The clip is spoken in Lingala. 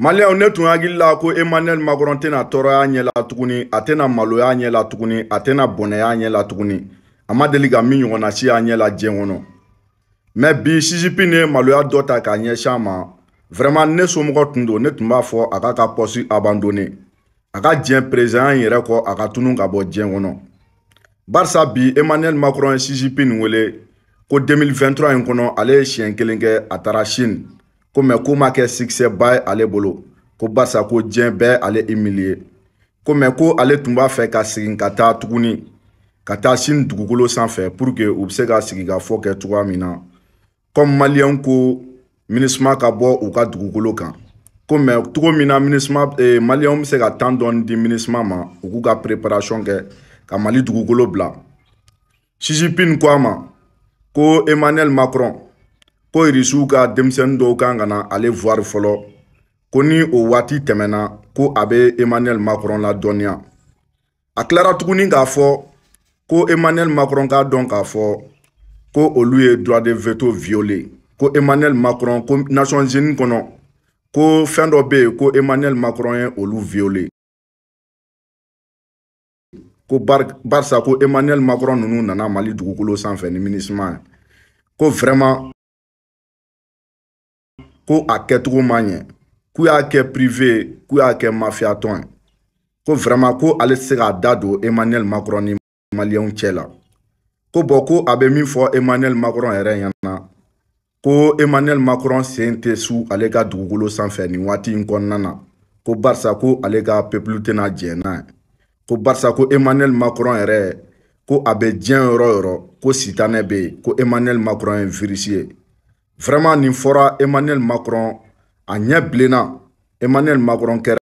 maliyɛnw ne tun hakili la ko emmanuel macron tɛna tɔɔrɔya ɲɛ la tuguni a tɛna maloya ɲɛ la tuguni a tɛna bɔnɛya ɲɛ la tuguni a ma deli ka min ɲɔgɔnna si y'a ɲɛ la diɲɛ kɔnɔ mɛ bi ccp ne ye maloya dɔ ta k'a ɲɛsin a ma vraiment ne somɔgɔ tun don ne tun b'a fɔ a k'a ka pɔsi abandone a ka diɲɛ perezidanya yɛrɛ kɔ a ka tunu ka bɔ diɲɛ kɔnɔ barisa bi emmanuel macron ye ccp nin wele ko 2023 in kɔnɔ ale ye siɲɛ kelen kɛ a taara chine Kou men kou makè sikse bay ale bolo. Kou basa kou djen bè ale emilie. Kou men kou ale toumba fè kasekin kata touni. Kata sin dougolo san fè. Pouke oubse kasekin ga fòkè tougo minan. Koum mali yon kou minisman ka bo ou ka dougolo kan. Kou men tougo minan minisman e mali yon mse ga tan don di minisman man. Ou kou ka preparasyon ke ka mali dougolo bla. Chijipin kwa man. Kou Emanel Macron. Kou Emanel Macron. ko irisiw ka denmisɛnnin dɔw kan ka na ale voir fɔlɔ ko ni o waati tɛmɛna ko a bɛ emmanuel macron ladɔnniya a tilara tuguni k'a fɔ ko emmanuel macron k'a dɔn k'a fɔ ko olu ye droit de veto violé ko emmanuel macron ko nations unies kɔnɔ ko fɛn dɔ bɛ yen ko emmanuel macron ye olu violé ko bar, barisa ko emmanuel macron ninnu nana mali dugukolo sanfɛ ni minisima ye ko vraiment ko a kɛcogo ma ɲɛ k'u y'a kɛ pirive k'u y'a kɛ mafiya tɔn ye ko vraiment ko ale tɛ se k'a da don emmanuel macron ni maliyɛnw cɛ la ko bɔn ko a bɛ min fɔ emmanuel macron yɛrɛ ɲɛna ko emmanuel macron sen tɛ su ale ka dugukolo sanfɛ nin waati in kɔnɔna na ko barisa ko ale ka pepulu tɛna jɛn n'a ye ko barisa ko emmanuel macron yɛrɛ ko a bɛ diɲɛ yɔrɔ yɔrɔ ko sitanɛ bɛ yen ko emmanuel macron ye virisi ye nin fɔra Emmanuel Macron a ɲɛ bilenna Emmanuel Macron kɛra